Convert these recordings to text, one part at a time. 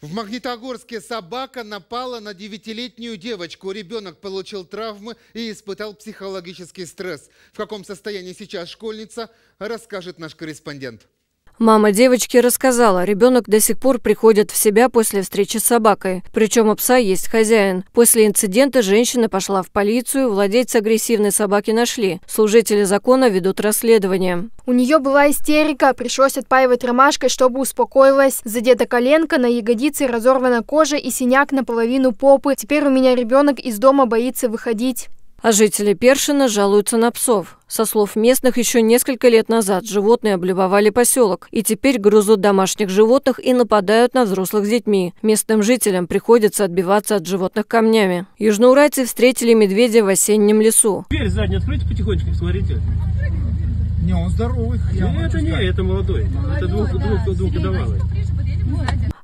В Магнитогорске собака напала на девятилетнюю девочку. Ребенок получил травмы и испытал психологический стресс. В каком состоянии сейчас школьница, расскажет наш корреспондент. Мама девочки рассказала, ребенок до сих пор приходит в себя после встречи с собакой. Причем у пса есть хозяин. После инцидента женщина пошла в полицию, владельца агрессивной собаки нашли. Служители закона ведут расследование. У нее была истерика, пришлось отпаивать ромашкой, чтобы успокоилась. Задета коленка, на ягодице разорвана кожа и синяк наполовину попы. Теперь у меня ребенок из дома боится выходить. А жители Першина жалуются на псов. Со слов местных, еще несколько лет назад животные облюбовали поселок и теперь грызут домашних животных и нападают на взрослых с детьми. Местным жителям приходится отбиваться от животных камнями. Южноуральцы встретили медведя в осеннем лесу. Дверь заднюю откройте потихонечку, посмотрите. Не, он здоровый. Я это не, это молодой. молодой это двух, да, двух, двух, двухгодовалый.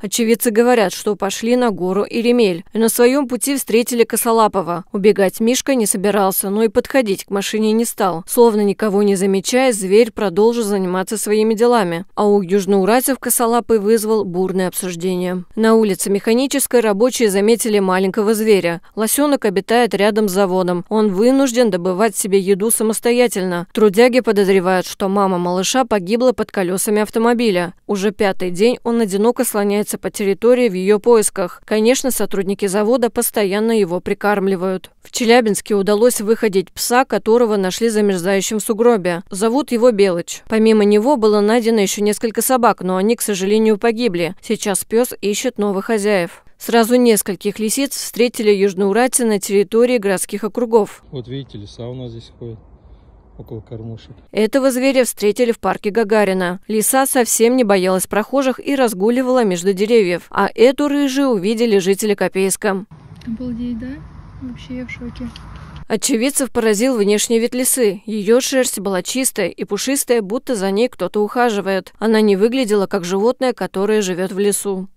Очевидцы говорят, что пошли на гору Иремель. На своем пути встретили Косолапова. Убегать Мишка не собирался, но и подходить к машине не стал. Словно никого не замечая, зверь продолжил заниматься своими делами. А у южноуральцев Косолапый вызвал бурное обсуждение. На улице Механической рабочие заметили маленького зверя. Лосенок обитает рядом с заводом. Он вынужден добывать себе еду самостоятельно. Трудяги подозревают, что мама малыша погибла под колесами автомобиля. Уже пятый день он одиноко слоняется шляется по территории в ее поисках. Конечно, сотрудники завода постоянно его прикармливают. В Челябинске удалось выходить пса, которого нашли замерзающим в сугробе. Зовут его Белыч. Помимо него было найдено еще несколько собак, но они, к сожалению, погибли. Сейчас пес ищет новых хозяев. Сразу нескольких лисиц встретили южноуральцы на территории городских округов. Вот видите, леса у нас здесь ходят около кормушек. Этого зверя встретили в парке Гагарина. Лиса совсем не боялась прохожих и разгуливала между деревьев. А эту рыжую увидели жители Копейска. Обалдеть, да? Вообще я в шоке. Очевидцев поразил внешний вид лисы. Ее шерсть была чистая и пушистая, будто за ней кто-то ухаживает. Она не выглядела как животное, которое живет в лесу.